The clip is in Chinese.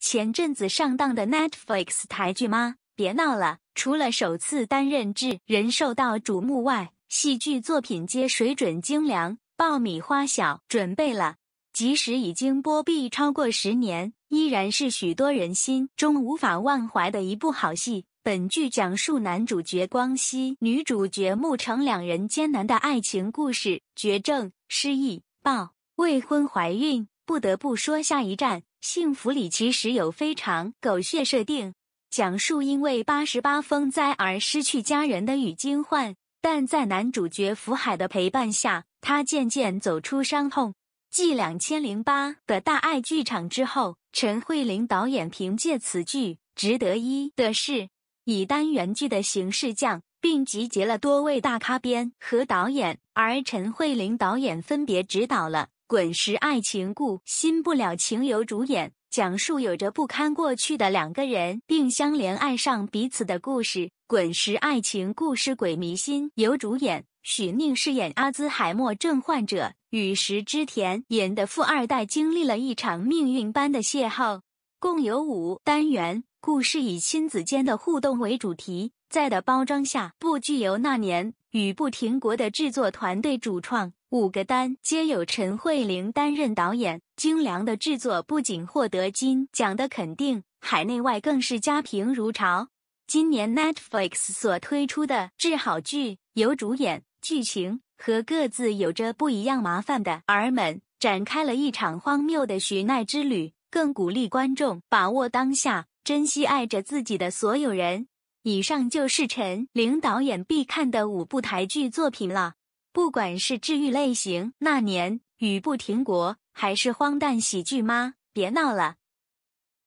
前阵子上当的 Netflix 台剧吗？别闹了！除了首次担任制人受到瞩目外，戏剧作品皆水准精良。爆米花小，准备了。即使已经播毕超过十年，依然是许多人心中无法忘怀的一部好戏。本剧讲述男主角光希、女主角沐橙两人艰难的爱情故事。绝症、失忆、爆、未婚怀孕。不得不说，下一站幸福里其实有非常狗血设定，讲述因为八十八风灾而失去家人的雨金焕，但在男主角福海的陪伴下，他渐渐走出伤痛。继《两千零八》的大爱剧场之后，陈慧琳导演凭借此剧值得一的是以单元剧的形式降，并集结了多位大咖编和导演，而陈慧琳导演分别指导了。《滚石爱情故》新不了情由主演讲述有着不堪过去的两个人并相连爱上彼此的故事。《滚石爱情故事》鬼迷心由主演许宁饰演阿兹海默症患者，与石之田演的富二代经历了一场命运般的邂逅。共有五单元，故事以亲子间的互动为主题，在的包装下，不剧由那年与不停国的制作团队主创，五个单皆有陈慧玲担任导演。精良的制作不仅获得金奖的肯定，海内外更是佳评如潮。今年 Netflix 所推出的制好剧，由主演剧情和各自有着不一样麻烦的儿们展开了一场荒谬的寻爱之旅。更鼓励观众把握当下，珍惜爱着自己的所有人。以上就是陈零导演必看的五部台剧作品了，不管是治愈类型《那年雨不停》国，还是荒诞喜剧《妈别闹了》。